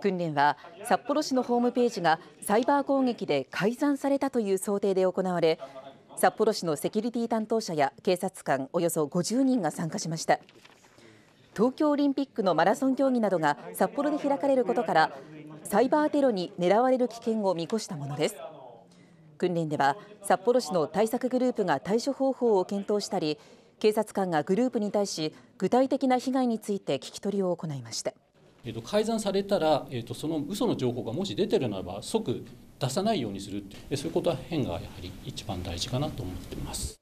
訓練は札幌市のホームページがサイバー攻撃で改ざんされたという想定で行われ札幌市のセキュリティ担当者や警察官およそ50人が参加しました東京オリンピックのマラソン競技などが札幌で開かれることからサイバーテロに狙われる危険を見越したものです訓練では札幌市の対策グループが対処方法を検討したり警察官がグループに対し具体的な被害について聞き取りを行いました。えー、と改ざんされたら、えー、とその嘘の情報がもし出てるならば即出さないようにするそういうことは変がやはり一番大事かなと思っています。